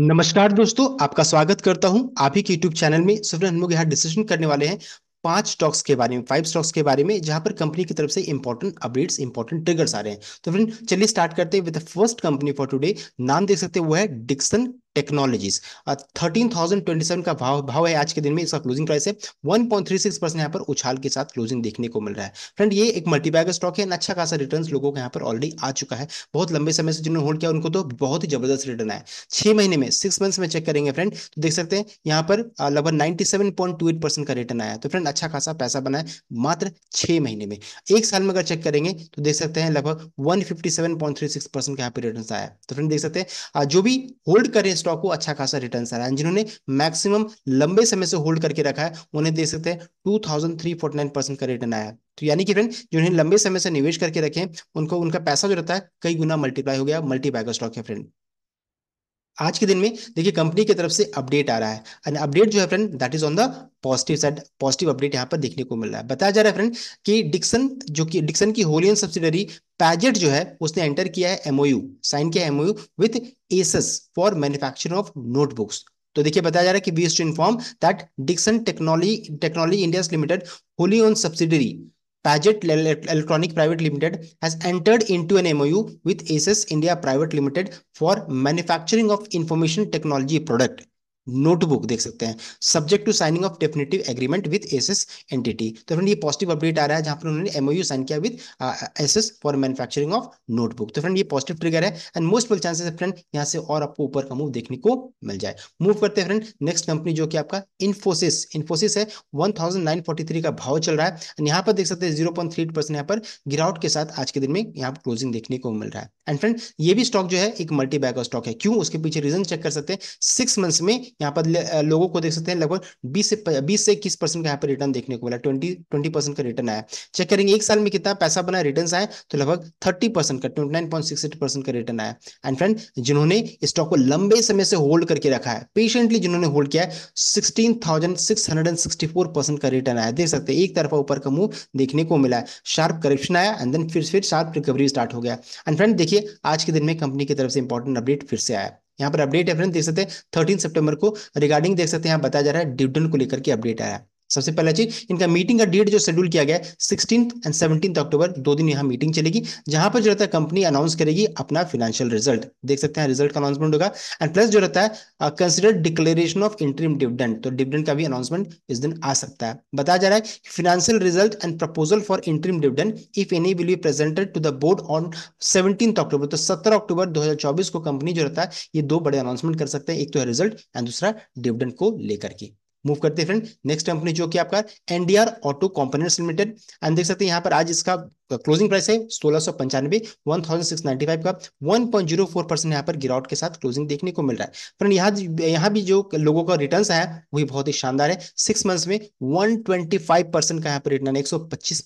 नमस्कार दोस्तों आपका स्वागत करता हूं आप ही के यूट्यूब चैनल में सुफरन हम लोग यहाँ डिसीजन करने वाले हैं पांच स्टॉक्स के बारे में फाइव स्टॉक्स के बारे में जहां पर कंपनी की तरफ से इंपॉर्टेंट अपडेट्स इंपॉर्टेंट ट्रिगर्स आ रहे हैं तो फ्रेंड चलिए स्टार्ट करते हैं with the first company for today नाम देख सकते हैं वो है Dixon Technologies thirteen thousand twenty seven का भाव भाव है आज के दिन में इसका क्लोजिंग प्राइस है one point three six percent यहाँ पर उछाल के साथ क्लोजिंग देखने को मिल रहा है फ्रेंड ये एक मल्टीबैगर स्टॉक है अच्छा खासा रिटर्न लोगों का यहाँ पर ऑलरेडी आ चुका है बहुत लंबे समय से जिन्होंने होल्ड किया उनको तो बहुत ही जबरदस्त रिटर्न आया छह महीने में सिक्स मंथ्स में चेक करेंगे फ्रेंड तो देख सकते हैं यहाँ पर uh, लगभग ninety seven point two eight percent का रिटर्न आया तो फ्रेंड अच्छा खासा पैसा बनाए मात्र छह महीने में एक साल में अगर चेक करेंगे तो देख सकते हैं लगभग one fifty seven point three six percent का यहाँ पर रिटर्न आया तो फ्रेंड देख सकते हैं uh, जो भी होल्ड करें स्टॉक को अच्छा खासा रिटर्न आ रहा है जिन्होंने मैक्सिमम लंबे समय से होल्ड करके रखा है उन्हें देख सकते हैं two thousand three forty nine percent का रिटर्न आया तो यानी कि फ्रेंड जिन्हें लंबे समय से निवेश करके रखें उनको उनका पैसा जो रहता है कई गुना मल्टीप्लाई हो गया मल्टीपैगर स्टॉक है फ्रेंड आज के दिन में देखिए कंपनी की तरफ से अपडेट आ रहा है एंड अपडेट जो है friend that is on the positive side positive update यहाँ पर देखने को मिल रहा है बताया जा रहा है फ्रेंड कि डिक्सन जो कि डिक्सन की होलियन सब्सिडरी पैजेट जो है उसने एंटर किया है एमओयू साइन किया है MOU with Asus for manufacturing of notebooks तो देखिए बताया जा रहा है कि we to inform that Dixon Technology Technology India Limited wholly owned subsidiary Paget Electronic Private Limited has entered into an MOU with ASIS India Private Limited for manufacturing of information technology product. Notebook देख सकते हैं subject to signing of definitive agreement with Asus entity तो friend ये positive update आ रहा है जहां पर उन्होंने एमओयू साइन किया with Asus for manufacturing of notebook तो फ्रेंड ये पॉजिटिव ट्रिगर है एंड मोस्ट ऑफ चांसेस है फ्रेंड यहाँ से और आपको ऊपर का मूव देखने को मिल जाए मूव करते हैं फ्रेंड नेक्स्ट कंपनी जो कि आपका इन्फोसिस इन्फोसिस है वन का भाव चल रहा है एंड यहाँ पर देख सकते हैं जीरो पॉइंट थ्री परसेंट यहाँ पर गिरावट के साथ आज के दिन में यहाँ पर क्लोजिंग देखने को मिल रहा है एंड फ्रेंड ये भी स्टॉक जो है एक मल्टीबैगर स्टॉक है क्यों उसके पीछे रीजन चेक कर सकते हैं सिक्स मंथ्स में यहाँ पर लोगों को देख सकते हैं लगभग बीस से बीस से इक्कीस परसेंट का यहाँ पर रिटर्न देखने को मिला ट्वेंटी ट्वेंटी परसेंट का रिटर्न आया चेक करेंगे एक साल में कितना पैसा बना रिटर्न आया तो लगभग थर्टी परसेंट का ट्वेंटी परसेंट का रिटर्न आया एंड फ्रेंड जिन्होंने स्टॉक को लंबे समय से होल्ड करके रखा है पेशेंटली जिन्होंने होल्ड किया है sixteen thousand six hundred and sixty four percent का रिटर्न आया देख सकते हैं एक तरफा ऊपर का मुंह देखने को मिला है शार्प करेक्शन आया एंड देन फिर फिर शार्प रिकवरी स्टार्ट हो गया एंड फ्रेंड देखिए आज के दिन में कंपनी की तरफ से इंपॉर्टेंट अपडेट फिर से आया यहाँ पर अपडेट है फ्रेंड देख सकते हैं थर्टीन सेप्टेम्बर को रिगार्डिंग देख सकते हैं यहाँ बताया जा रहा है डिविडेंड को लेकर के अपडेट आया सबसे पहला चीज इनका मीटिंग का डेट जो शेड्यूल किया गया है सिक्सटीन एंड सेवनटीन अक्टूबर दो दिन यहाँ मीटिंग चलेगी जहां पर जो रहता है कंपनी अनाउंस करेगी अपना फाइनेंशियल रिजल्ट देख सकते हैं रिजल्ट का अनाउंसमेंट होगा एंड प्लस जो रहता है consider declaration of interim dividend तो डिविडेंड का भी अनाउंसमेंट इस दिन आ सकता है बताया जा रहा है कि financial result and proposal for interim dividend if any will be presented to the board on seventeen October तो सत्रह अक्टूबर दो को कंपनी जो रहता है ये दो बड़े अनाउंसमेंट कर सकते हैं एक तो है रिजल्ट एंड दूसरा डिविडेंड को लेकर के मूव करते हैं फ्रेंड नेक्स्ट कंपनी जो कि आपका NDR auto components limited and देख सकते हैं यहां पर आज इसका क्लोजिंग प्राइस है सोलह सौ पंचानवे one thousand six ninety five का one point zero four percent यहाँ पर गिरावट के साथ क्लोजिंग देखने को मिल रहा है फ्रेंड यहाँ यहाँ भी जो लोगों का रिटर्न आया वही बहुत ही शानदार है सिक्स मंथ्स में वन ट्वेंटी का यहाँ पर रिटर्न एक सौ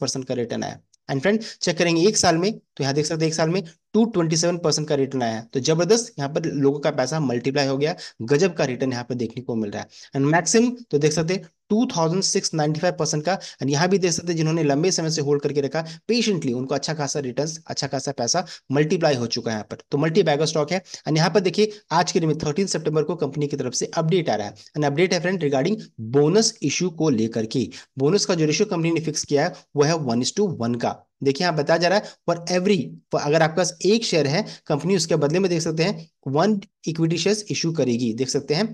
का रिटर्न आया एंड फ्रेंड चेक करेंगे एक साल में तो यहाँ देख सकते हैं एक साल में टू ट्वेंटी सेवन परसेंट का रिटर्न आया तो जबरदस्त यहाँ पर लोगों का पैसा मल्टीप्लाई हो गया गजब का रिटर्न यहाँ पर देखने को मिल रहा है एंड मैक्सिम तो देख सकते हैं 2695 परसेंट का एंड यहाँ भी देख सकते हैं जिन्होंने लंबे समय से होल्ड करके रखा पेशेंटली उनको अच्छा खासा रिटर्न अच्छा खासा पैसा मल्टीप्लाई हो चुका है यहाँ पर तो मल्टी बैगर स्टॉक है एंड यहाँ पर देखिए आज के दिन में थर्टीन सेप्टेबर को कंपनी की तरफ से अपडेट आ रहा है एंड अपडेट है फ्रेंड रिगार्डिंग बोनस इश्यू को लेकर के बोनस का जो रेशियो कंपनी ने फिक्स किया है वह है वन का देखिए यहां बताया जा रहा है फॉर एवरी अगर आपके पास एक शेयर है कंपनी उसके बदले में देख सकते हैं वन इक्विटी शेयर इश्यू करेगी देख सकते हैं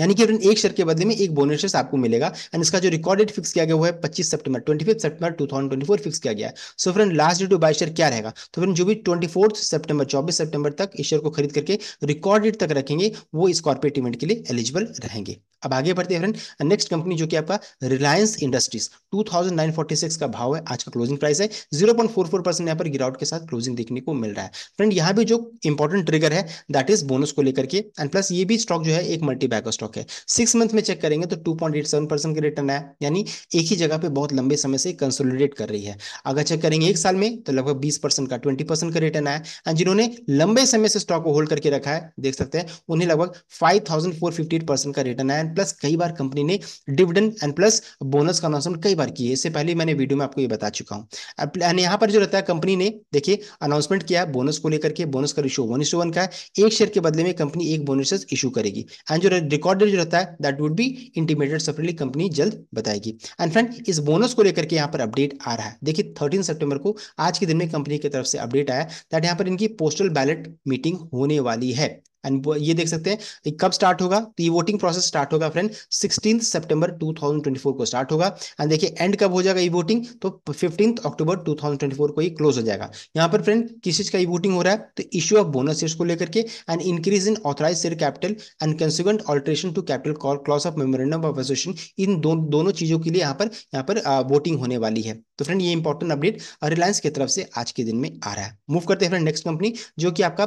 यानी कि एक शेयर के बदले में एक बोनस शेयर आपको मिलेगा एंड इसका जो रिकॉर्डेड फिक्स किया गया वो है पच्चीस September twenty fifth September two thousand twenty four fix किया गया है so friend last date to buy share क्या रहेगा तो फ्रेंड जो भी ट्वेंटी फोर्थ सेप्टेबर चौबीस सेप्टेबर तक इस शेयर को खरीद करके रिकॉर्डेड तक रखेंगे वो इस कॉर्पोरेट इवेंट के लिए एलिजिबल रहेंगे अब आगे बढ़ते हैं फ्रेंड नेक्स्ट कंपनी जो कि आपका रिलायंस इंडस्ट्रीज 2946 का भाव है आज का क्लोजिंग प्राइस है 0.44 परसेंट यहां पर गिरावट के साथ क्लोजिंग देखने को मिल रहा है फ्रेंड यहां भी जो इंपॉर्टेंट ट्रिगर है दैट इज बोनस को लेकर के एंड प्लस ये भी स्टॉक जो है एक मल्टीबैगर स्टॉक है सिक्स मंथ में चेक करेंगे तो two point eight seven percent का रिटर्न है यानी एक ही जगह पे बहुत लंबे समय से कंसोलिडेट कर रही है अगर चेक करेंगे एक साल में तो लगभग बीस परसेंट का ट्वेंटी परसेंट का रिटर्न है एंड जिन्होंने लंबे समय से स्टॉक को होल्ड करके रखा है देख सकते हैं उन्हें लगभग five thousand four fifty eight percent का रिटर्न है एंड प्लस कई बार कंपनी ने डिविडेंड एंड प्लस बोनस का अनाउंसमेंट कई बार किए इससे पहले मैंने वीडियो में आपको ये बता चुका हूँ एंड यहाँ पर जो रहता है कंपनी ने देखिए अनाउंसमेंट किया बोनस को लेकर के बोनस का रेशियो वन का है एक शेयर के बदले में कंपनी एक बोनस इशू करेगी एंड जो रिकॉर्डेड जो रहता है that would be intimated separately company जल्द बताएगी एंड फ्रेंड इस बोनस को लेकर के यहाँ पर अपडेट आ रहा है देखिए थर्टीन सेप्टेम्बर को आज के दिन में कंपनी की तरफ से अपडेट आया दैट यहाँ पर इनकी पोस्टल बैलेट मीटिंग होने वाली है एंड ये देख सकते हैं कब स्टार्ट होगा तो ये वोटिंग प्रोसेस स्टार्ट होगा फ्रेंड सिक्सटीन सितंबर 2024 को स्टार्ट होगा एंड देखिए एंड कब हो जाएगा ई वोटिंग तो फिफ्टीन अक्टूबर 2024 को ये क्लोज हो जाएगा यहाँ पर फ्रेंड किस चीज का ई वोटिंग हो रहा है तो इश्यू ऑफ बोनस को लेकर के and increase in authorised share capital and consequent alteration to capital call clause of memorandum of association in दो, दोनों चीजों के लिए यहाँ पर यहाँ पर वोटिंग होने वाली है तो फ्रेंड ये इंपॉर्टेंट अपडेट रिलायंस की तरफ से आज के दिन में आ रहा है मूव करते हैं फ्रेंड नेक्स्ट कंपनी जो कि आपका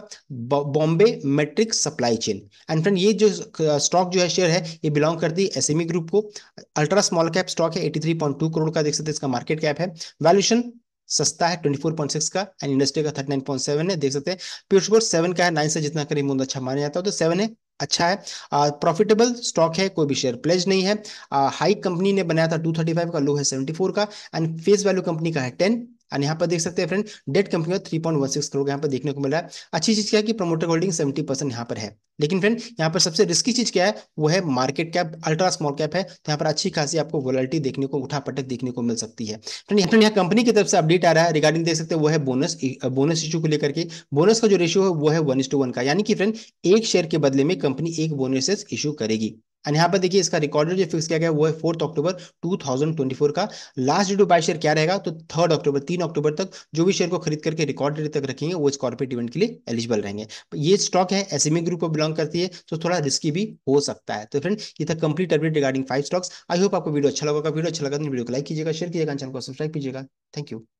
Bombay metric supply chain and friend ये जो स्टॉक जो है शेयर है ये बिलोंग करती e है एसएमई ग्रुप को अल्ट्रा स्मॉल कैप स्टॉक है 83.2 करोड़ का देख सकते हैं इसका मार्केट कैप है वैल्यूशन सस्ता है 24.6 का एंड इंडस्ट्री का 39.7 है देख सकते हैं प्यूशगोर सेवन का है नाइन से जितना करीब अच्छा माना जाता तो है तो सेवन है अच्छा है प्रॉफिटेबल स्टॉक है कोई भी शेयर प्लेज नहीं है हाई कंपनी ने बनाया था 235 का लो है 74 का एंड फेस वैल्यू कंपनी का है 10 एंड यहाँ पर देख सकते हैं फ्रेंड डेट कंपनी का three point one six crore यहाँ पर देखने को मिला रहा है अच्छी चीज क्या है कि प्रमोटर होल्डिंग सेवेंटी परसेंट यहाँ पर है लेकिन फ्रेंड यहाँ पर सबसे रिस्की चीज क्या है वो है market cap ultra small cap है तो यहाँ पर अच्छी खासी आपको वोलिटी देखने को उठा पटक देखने को मिल सकती है फ्रेंड यहाँ कंपनी की तरफ से अपडेट आ रहा है रिगार्डिंग देख सकते हैं वो है बोनस बोनस इशू को लेकर के बोनस का जो रेशियो है वो है वन का यानी कि फ्रेंड एक शेयर के बदले में कंपनी एक बोनसेस इशू करेगी एंड यहाँ पर देखिए इसका रिकॉर्डेड जो फिक्स किया गया वो है फोर्थ अक्टूबर 2024 का last date to buy share क्या रहेगा तो थर्ड अक्टूबर तीन अक्टूबर तक जो भी शेयर को खरीद करके रिकॉर्ड डेट तक रखेंगे वो इस कॉर्पोरेट इवेंट के लिए एलिजिबल रहेंगे ये स्टॉक है एस ग्रुप को बिलोंग करती है तो थोड़ा रिस्की भी हो सकता है तो फ्रेंड ये था complete update regarding five stocks I hope आपको वीडियो अच्छा लगा वीडियो अच्छा लगा तो वीडियो को लाइक कीजिएगा शेयर कीजिएगा चैनल को सब्सक्राइब कीजिएगा थैंक यू